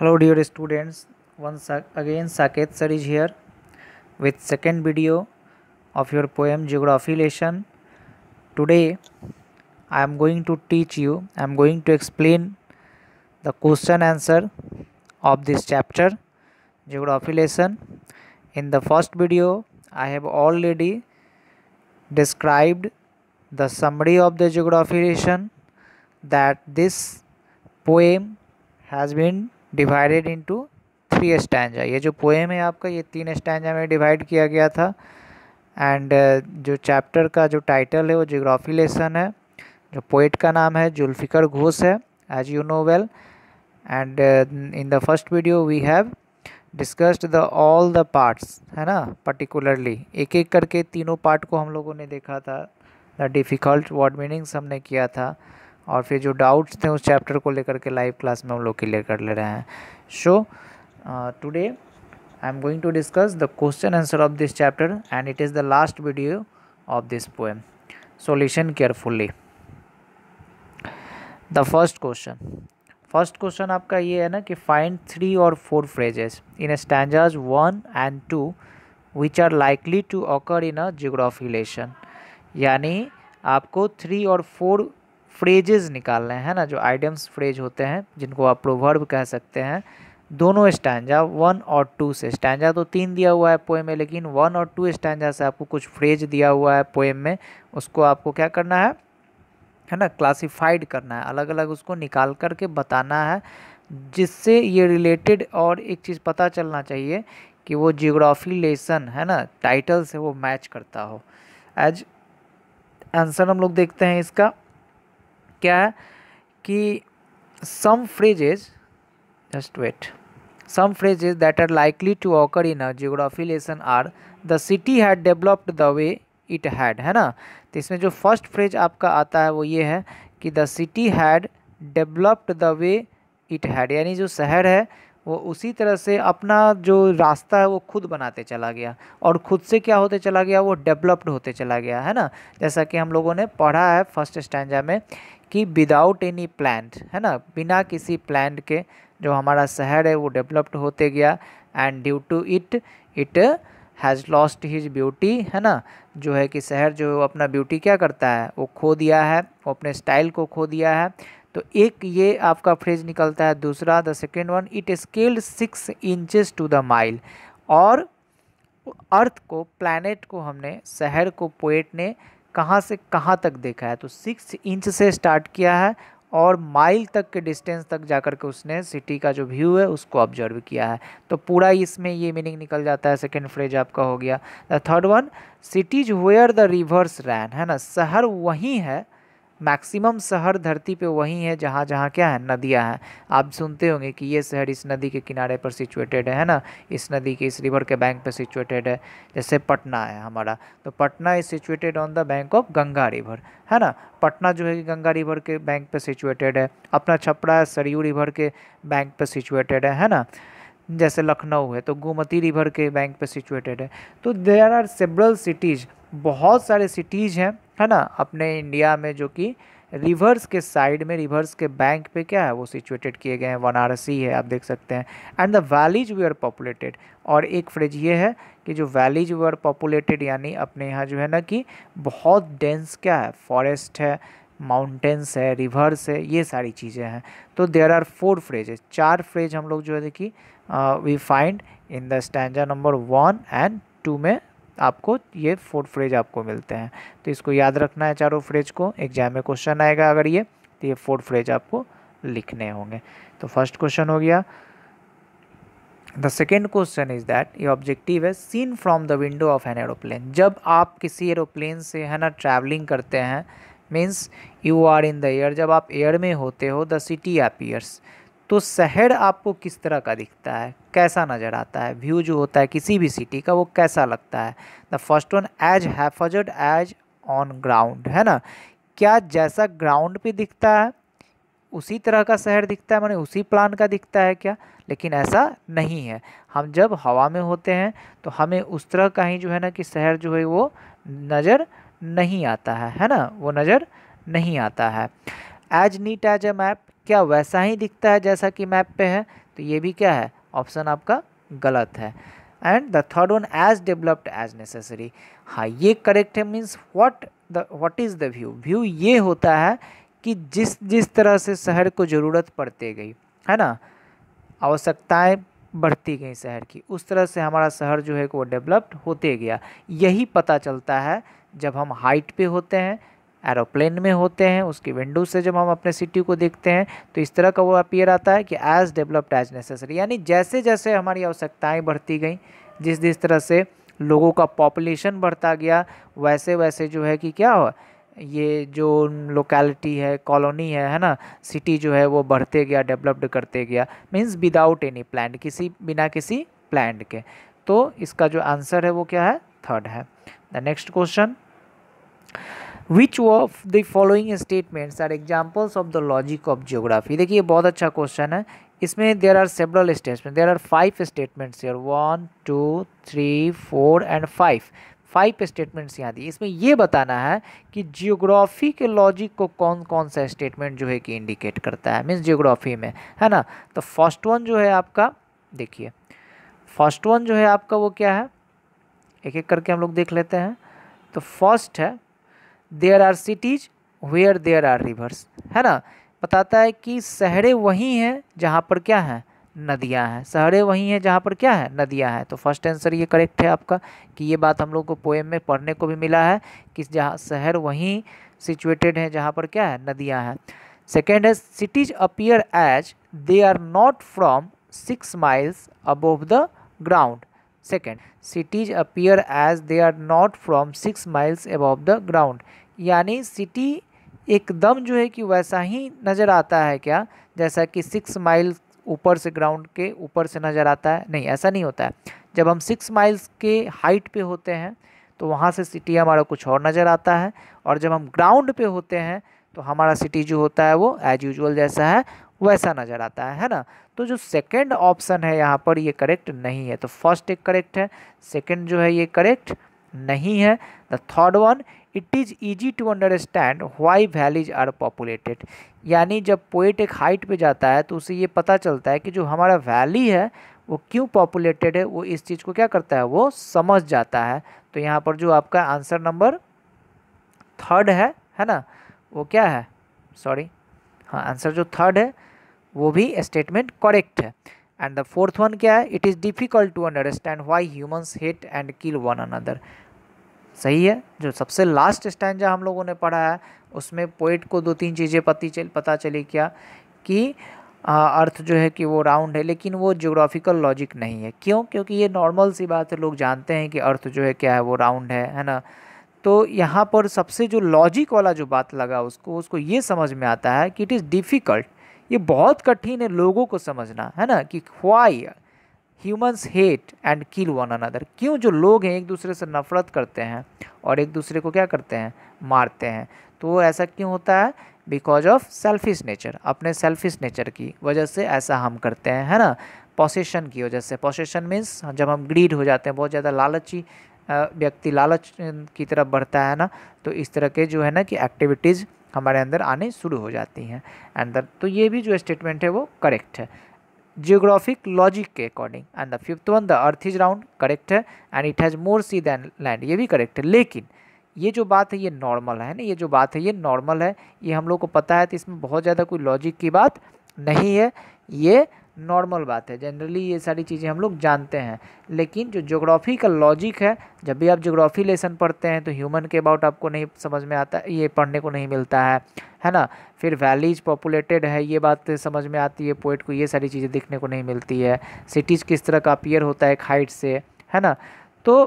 hello dear students once again saket sir is here with second video of your poem geography lesson today i am going to teach you i am going to explain the question answer of this chapter geography lesson in the first video i have already described the summary of the geography lesson that this poem has been divided into three stanza ये जो poem है आपका ये तीन stanza में divide किया गया था एंड uh, जो चैप्टर का जो टाइटल है वो जोग्राफी लेसन है जो पोइट का नाम है जुल्फ़िकर घोष है as you know well and in the first video we have discussed the all the parts है ना पर्टिकुलरली एक एक करके तीनों पार्ट को हम लोगों ने देखा था द डिफ़िकल्ट वर्ड मीनिंग्स हमने किया था और फिर जो डाउट्स थे उस चैप्टर को लेकर के लाइव क्लास में हम लोग क्लियर कर ले रहे हैं so today I am going to discuss the question answer of this chapter and it is the last video of this poem solution carefully the first question first question आपका ये है ना कि फाइंड थ्री और four phrases in stanzas one and two which are likely to occur in a geography lesson यानी आपको three और four phrases निकालने हैं ना जो आइडम्स फ्रेज होते हैं जिनको आप प्रोवर्ब कह सकते हैं दोनों स्टैंडा वन और टू से स्टैंडा तो तीन दिया हुआ है पोएम में लेकिन वन और टू स्टैंडा से आपको कुछ फ्रेज दिया हुआ है पोएम में उसको आपको क्या करना है है ना क्लासिफाइड करना है अलग अलग उसको निकाल करके बताना है जिससे ये रिलेटेड और एक चीज़ पता चलना चाहिए कि वो जियोग्राफी लेसन है ना टाइटल से वो मैच करता हो एज आंसर हम लोग देखते हैं इसका क्या है कि some phrases just wait some is that are likely to occur in a geography lesson are the city had developed the way it had है ना तो इसमें जो फर्स्ट फ्रेज आपका आता है वो ये है कि the city had developed the way it had यानी जो शहर है वो उसी तरह से अपना जो रास्ता है वो खुद बनाते चला गया और खुद से क्या होते चला गया वो डेवलप्ड होते चला गया है ना जैसा कि हम लोगों ने पढ़ा है फर्स्ट स्टैंडा में कि विदाउट एनी प्लान है ना बिना किसी प्लान के जो हमारा शहर है वो डेवलप्ड होते गया and due to it it has lost his beauty है ना जो है कि शहर जो अपना ब्यूटी क्या करता है वो खो दिया है वो अपने स्टाइल को खो दिया है तो एक ये आपका फ्रेज निकलता है दूसरा the second one it scaled six inches to the mile और अर्थ को प्लानट को हमने शहर को पोएट ने कहाँ से कहाँ तक देखा है तो सिक्स इंच से स्टार्ट किया है और माइल तक के डिस्टेंस तक जाकर के उसने सिटी का जो व्यू है उसको ऑब्जर्व किया है तो पूरा इसमें ये मीनिंग निकल जाता है सेकेंड फ्रेज आपका हो गया the third one cities where the rivers ran है ना शहर वहीं है मैक्सिमम शहर धरती पे वही है जहाँ जहाँ क्या है नदियाँ हैं आप सुनते होंगे कि ये शहर इस नदी के किनारे पर सिचुएटेड है ना इस नदी के इस रिवर के बैंक पर सिचुएटेड है जैसे पटना है हमारा तो Patna is situated on the bank of Ganga river है ना पटना जो है कि गंगा रिवर के बैंक पर सिचुएटेड है अपना छपरा सरयू रिवर के बैंक पर सिचुएटेड है है ना जैसे लखनऊ है तो गोमती रिवर के बैंक पे सिचुएटेड है तो देर आर सेबरल सिटीज़ बहुत सारे सिटीज़ हैं है ना अपने इंडिया में जो कि रिवर्स के साइड में रिवर्स के बैंक पे क्या है वो सिचुएटेड किए गए हैं वाराणसी है आप देख सकते हैं and the valleys we are populated और एक फ्रेज ये है कि जो वैलीज वी आर पॉपुलेटेड यानी अपने यहाँ जो है ना कि बहुत डेंस क्या है फॉरेस्ट है माउंटेंस है रिवर्स है ये सारी चीज़ें हैं तो देर आर फोर फ्रेजेज चार फ्रेज हम लोग जो है देखिए we find in the stanza number one and two में आपको ये फोर फ्रेज आपको मिलते हैं तो इसको याद रखना है चारों फ्रेज को एग्जाम में क्वेश्चन आएगा अगर ये तो ये फोर फ्रेज आपको लिखने होंगे तो फर्स्ट क्वेश्चन हो गया the second question is that ये ऑब्जेक्टिव है seen from the window of an aeroplane जब आप किसी एरोप्लेन से है ना ट्रैवलिंग करते हैं means you are in the air जब आप एयर में होते हो द सिटी अपीयर्स तो शहर आपको किस तरह का दिखता है कैसा नज़र आता है व्यू जो होता है किसी भी सिटी का वो कैसा लगता है the first one as haphazard as on ground है ना क्या जैसा ग्राउंड पे दिखता है उसी तरह का शहर दिखता है मैंने उसी प्लान का दिखता है क्या लेकिन ऐसा नहीं है हम जब हवा में होते हैं तो हमें उस तरह का ही जो है ना कि शहर जो है वो नज़र नहीं आता है है ना वो नज़र नहीं आता है as neat as a map क्या वैसा ही दिखता है जैसा कि मैप पे है तो ये भी क्या है ऑप्शन आपका गलत है and the third one as developed as necessary हाँ ये करेक्ट है means what the what is the view view ये होता है कि जिस जिस तरह से शहर को ज़रूरत पड़ती गई है ना आवश्यकताएँ बढ़ती गई शहर की उस तरह से हमारा शहर जो है वो डेवलप्ड होते गया यही पता चलता है जब हम हाइट पे होते हैं एरोप्लेन में होते हैं उसकी विंडो से जब हम अपने सिटी को देखते हैं तो इस तरह का वो अपीयर आता है कि एज़ डेवलप्ड एज नेसेसरी यानी जैसे जैसे हमारी आवश्यकताएँ बढ़ती गई जिस जिस तरह से लोगों का पॉपुलेशन बढ़ता गया वैसे वैसे जो है कि क्या हुआ ये जो लोकेलिटी है कॉलोनी है है ना सिटी जो है वो बढ़ते गया डेवलप्ड करते गया मीन्स विदाउट एनी प्लान किसी बिना किसी प्लान के तो इसका जो आंसर है वो क्या है थर्ड है the next question which of the following statements are examples of the logic of geography देखिए बहुत अच्छा क्वेश्चन है इसमें there are several statement there are five statements यार one two three four and five five statements यहाँ दी इसमें ये बताना है कि जियोग्राफी के लॉजिक को कौन कौन सा स्टेटमेंट जो है कि इंडिकेट करता है मीन्स जियोग्राफी में है ना तो फर्स्ट वन जो है आपका देखिए फर्स्ट वन जो है आपका वो क्या है एक एक करके हम लोग देख लेते हैं तो फर्स्ट है there are cities where there are rivers है ना बताता है कि शहरें वहीं हैं जहाँ पर क्या है नदियाँ हैं शहरें वहीं हैं जहाँ पर क्या है नदियाँ हैं तो फर्स्ट आंसर ये करेक्ट है आपका कि ये बात हम लोग को पोएम में पढ़ने को भी मिला है कि जहाँ शहर वहीं सिचुएटेड हैं जहाँ पर क्या है नदियाँ हैं सेकेंड है cities appear as they are not from six miles above the ground second cities appear as they are not from six miles above the ground यानी सिटी एकदम जो है कि वैसा ही नज़र आता है क्या जैसा कि सिक्स माइल्स ऊपर से ग्राउंड के ऊपर से नज़र आता है नहीं ऐसा नहीं होता है जब हम सिक्स माइल्स के हाइट पे होते हैं तो वहाँ से सिटी हमारा कुछ और नज़र आता है और जब हम ग्राउंड पे होते हैं तो हमारा सिटी जो होता है वो एज यूजल जैसा है वैसा नज़र आता है है ना तो जो सेकंड ऑप्शन है यहाँ पर ये करेक्ट नहीं है तो फर्स्ट एक करेक्ट है सेकंड जो है ये करेक्ट नहीं है the third one it is easy to understand why valleys are populated यानी जब पोइट एक हाइट पे जाता है तो उसे ये पता चलता है कि जो हमारा वैली है वो क्यों पॉपुलेटेड है वो इस चीज़ को क्या करता है वो समझ जाता है तो यहाँ पर जो आपका आंसर नंबर थर्ड है है ना वो क्या है सॉरी हाँ आंसर जो थर्ड है वो भी स्टेटमेंट करेक्ट है एंड द फोर्थ वन क्या है it is difficult to understand why humans hit and kill one another सही है जो सबसे लास्ट स्टैंडा हम लोगों ने पढ़ा है उसमें पोइट को दो तीन चीज़ें पती चल पता चली क्या कि आ, अर्थ जो है कि वो राउंड है लेकिन वो जोग्राफिकल लॉजिक नहीं है क्यों क्योंकि ये नॉर्मल सी बात है लोग जानते हैं कि अर्थ जो है क्या है वो राउंड है है ना तो यहाँ पर सबसे जो लॉजिक वाला जो बात लगा उसको उसको ये समझ में आता है कि इट इज़ डिफ़िकल्ट ये बहुत कठिन है लोगों को समझना है ना कि why humans hate and kill one another क्यों जो लोग हैं एक दूसरे से नफरत करते हैं और एक दूसरे को क्या करते हैं मारते हैं तो ऐसा क्यों होता है बिकॉज ऑफ सेल्फिश नेचर अपने सेल्फिश नेचर की वजह से ऐसा हम करते हैं है ना पोसेशन की वजह से पोसेशन मीन्स जब हम ग्रीड हो जाते हैं बहुत ज़्यादा लालची व्यक्ति लालच की तरफ बढ़ता है ना तो इस तरह के जो है ना कि एक्टिविटीज़ हमारे अंदर आने शुरू हो जाती हैं एंड तो ये भी जो स्टेटमेंट है वो करेक्ट है जियोग्राफिक लॉजिक के according and the fifth one the earth is round correct है and it has more sea than land ये भी करेक्ट है लेकिन ये जो बात है ये नॉर्मल है ना ये जो बात है ये नॉर्मल है ये हम लोग को पता है तो इसमें बहुत ज़्यादा कोई लॉजिक की बात नहीं है ये नॉर्मल बात है जनरली ये सारी चीज़ें हम लोग जानते हैं लेकिन जो जोग्राफ़ी का लॉजिक है जब भी आप जोग्राफ़ी लेसन पढ़ते हैं तो ह्यूमन के अबाउट आपको नहीं समझ में आता ये पढ़ने को नहीं मिलता है है ना फिर वैलीज पॉपुलेटेड है ये बात समझ में आती है पोइट को ये सारी चीज़ें देखने को नहीं मिलती है सिटीज़ किस तरह का अपियर होता है हाइट से है ना तो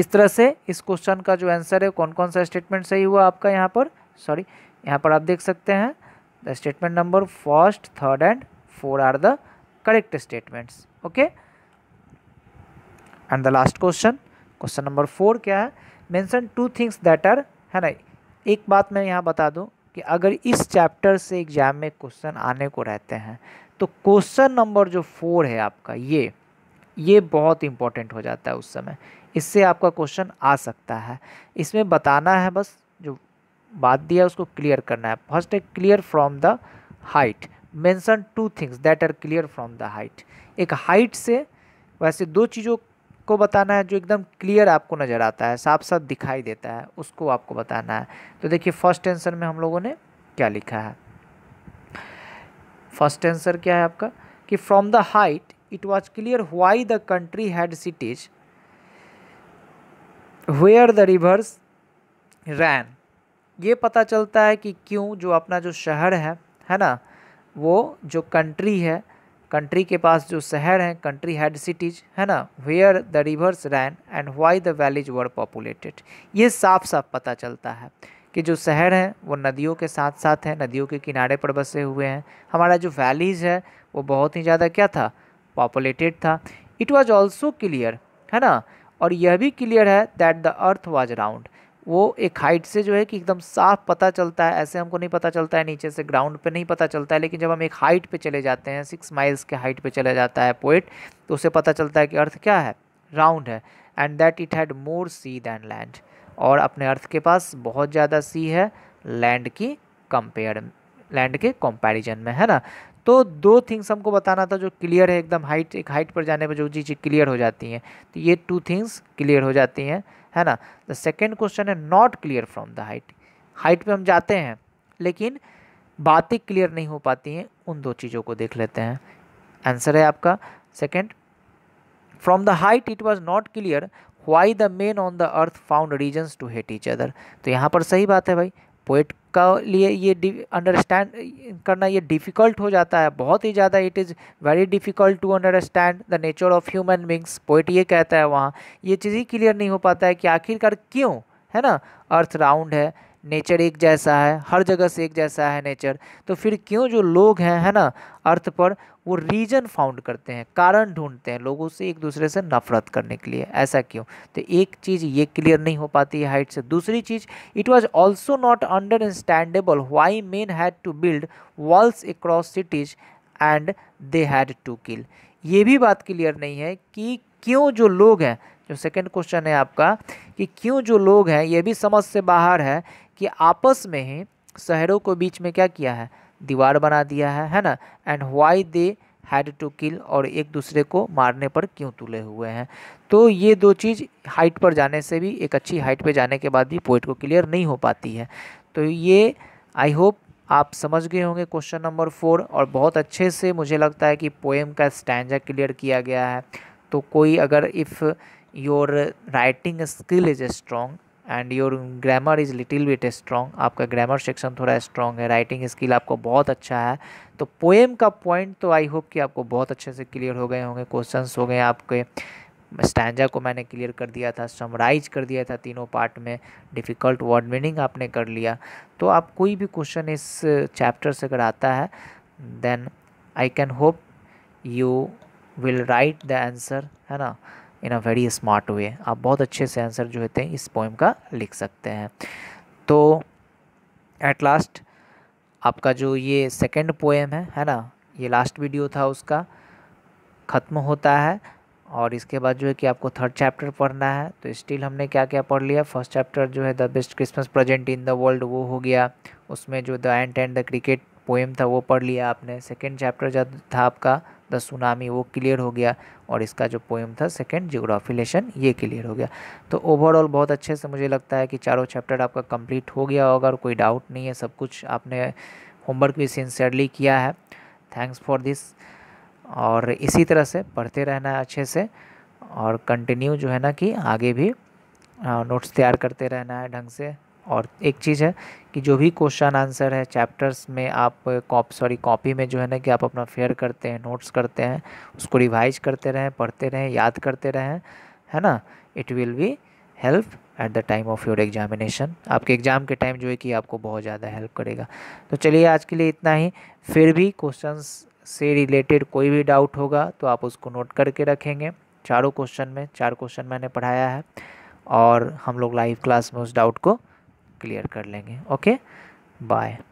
इस तरह से इस क्वेश्चन का जो आंसर है कौन कौन सा स्टेटमेंट सही हुआ आपका यहाँ पर सॉरी यहाँ पर आप देख सकते हैं statement number first third and four are the correct statements okay and the last question question number four क्या है mention two things that are है ना एक बात मैं यहाँ बता दूँ कि अगर इस चैप्टर से एग्ज़ाम में क्वेश्चन आने को रहते हैं तो क्वेश्चन नंबर जो फोर है आपका ये ये बहुत इंपॉर्टेंट हो जाता है उस समय इससे आपका क्वेश्चन आ सकता है इसमें बताना है बस जो बात दिया उसको क्लियर करना है फर्स्ट है clear from the height mention two things that are clear from the height एक हाइट से वैसे दो चीज़ों को बताना है जो एकदम क्लियर आपको नज़र आता है साफ साफ दिखाई देता है उसको आपको बताना है तो देखिए फर्स्ट आंसर में हम लोगों ने क्या लिखा है फर्स्ट आंसर क्या है आपका कि from the height it was clear why the country had cities where the rivers ran ये पता चलता है कि क्यों जो अपना जो शहर है है ना वो जो कंट्री है कंट्री के पास जो शहर हैं कंट्री हेड सिटीज है ना where the rivers ran and why the valleys were populated ये साफ साफ पता चलता है कि जो शहर हैं वो नदियों के साथ साथ हैं नदियों के किनारे पर बसे हुए हैं हमारा जो वैलीज है वो बहुत ही ज़्यादा क्या था पॉपुलेटेड था इट वॉज ऑल्सो क्लियर है ना और यह भी क्लियर है that the earth was round वो एक हाइट से जो है कि एकदम साफ पता चलता है ऐसे हमको नहीं पता चलता है नीचे से ग्राउंड पे नहीं पता चलता है लेकिन जब हम एक हाइट पे चले जाते हैं सिक्स माइल्स के हाइट पे चले जाता है पोइट तो उसे पता चलता है कि अर्थ क्या है राउंड है and that it had more sea than land और अपने अर्थ के पास बहुत ज़्यादा सी है लैंड की कंपेयर लैंड के कंपेरिजन में है ना तो दो थिंग्स हमको बताना था जो क्लियर है एकदम हाइट एक हाइट पर जाने पर जो चीज़ें क्लियर हो जाती हैं तो ये टू थिंग्स क्लियर हो जाती हैं है ना द सेकेंड क्वेश्चन है not clear from the height height पे हम जाते हैं लेकिन बातें क्लियर नहीं हो पाती हैं उन दो चीज़ों को देख लेते हैं आंसर है आपका second from the height it was not clear why the men on the earth found reasons to hate each other तो यहाँ पर सही बात है भाई पोइट का लिए ये अंडरस्टैंड करना ये डिफ़िकल्ट हो जाता है बहुत ही ज़्यादा it is very difficult to understand the nature of human beings poet ये कहता है वहाँ ये चीज़ ही क्लियर नहीं हो पाता है कि आखिरकार क्यों है ना अर्थ राउंड है नेचर एक जैसा है हर जगह से एक जैसा है नेचर तो फिर क्यों जो लोग हैं है ना अर्थ पर वो रीजन फाउंड करते हैं कारण ढूंढते हैं लोगों से एक दूसरे से नफरत करने के लिए ऐसा क्यों तो एक चीज़ ये क्लियर नहीं हो पाती है हाइट से दूसरी चीज़ it was also not understandable why men had to build walls across cities and they had to kill ये भी बात क्लियर नहीं है कि क्यों जो लोग हैं जो सेकेंड क्वेश्चन है आपका कि क्यों जो लोग हैं ये भी समझ से बाहर है कि आपस में ही शहरों को बीच में क्या किया है दीवार बना दिया है है ना and why they had to kill और एक दूसरे को मारने पर क्यों तुले हुए हैं तो ये दो चीज़ हाइट पर जाने से भी एक अच्छी हाइट पे जाने के बाद भी पोइट को क्लियर नहीं हो पाती है तो ये आई होप आप समझ गए होंगे क्वेश्चन नंबर फोर और बहुत अच्छे से मुझे लगता है कि पोएम का स्टैंडा क्लियर किया गया है तो कोई अगर if your writing skill is strong and your grammar is little bit strong आपका ग्रामर सेक्शन थोड़ा स्ट्रॉन्ग है राइटिंग स्किल आपको बहुत अच्छा है तो पोएम का पॉइंट तो आई होप कि आपको बहुत अच्छे से क्लियर हो गए होंगे क्वेश्चंस हो गए आपके स्टैंजा को मैंने क्लियर कर दिया था समराइज कर दिया था तीनों पार्ट में डिफ़िकल्ट वर्ड मीनिंग आपने कर लिया तो आप कोई भी क्वेश्चन इस चैप्टर से अगर आता है then I can hope you will write the answer है ना इन अ वेरी स्मार्ट वे आप बहुत अच्छे से आंसर जो होते हैं इस पोइम का लिख सकते हैं तो एट लास्ट आपका जो ये सेकेंड पोएम है है ना ये लास्ट वीडियो था उसका ख़त्म होता है और इसके बाद जो है कि आपको थर्ड चैप्टर पढ़ना है तो स्टिल हमने क्या क्या पढ़ लिया फर्स्ट चैप्टर जो है the best Christmas present in the world वो हो गया उसमें जो the end and the cricket poem था वो पढ़ लिया आपने सेकेंड चैप्टर जब था आपका द सुनामी वो क्लियर हो गया और इसका जो पोएम था सेकेंड लेसन ये क्लियर हो गया तो ओवरऑल बहुत अच्छे से मुझे लगता है कि चारों चैप्टर आपका कंप्लीट हो गया होगा और कोई डाउट नहीं है सब कुछ आपने होमवर्क भी सिंसियरली किया है थैंक्स फॉर दिस और इसी तरह से पढ़ते रहना अच्छे से और कंटिन्यू जो है ना कि आगे भी नोट्स तैयार करते रहना है ढंग से और एक चीज़ है कि जो भी क्वेश्चन आंसर है चैप्टर्स में आप कॉप सॉरी कॉपी में जो है ना कि आप अपना फेयर करते हैं नोट्स करते हैं उसको रिवाइज करते रहें पढ़ते रहें याद करते रहें है ना it will be help at the time of your examination आपके एग्ज़ाम के टाइम जो है कि आपको बहुत ज़्यादा हेल्प करेगा तो चलिए आज के लिए इतना ही फिर भी क्वेश्चन से रिलेटेड कोई भी डाउट होगा तो आप उसको नोट करके रखेंगे चारों क्वेश्चन में चार क्वेश्चन मैंने पढ़ाया है और हम लोग लाइव क्लास में उस डाउट को क्लियर कर लेंगे ओके बाय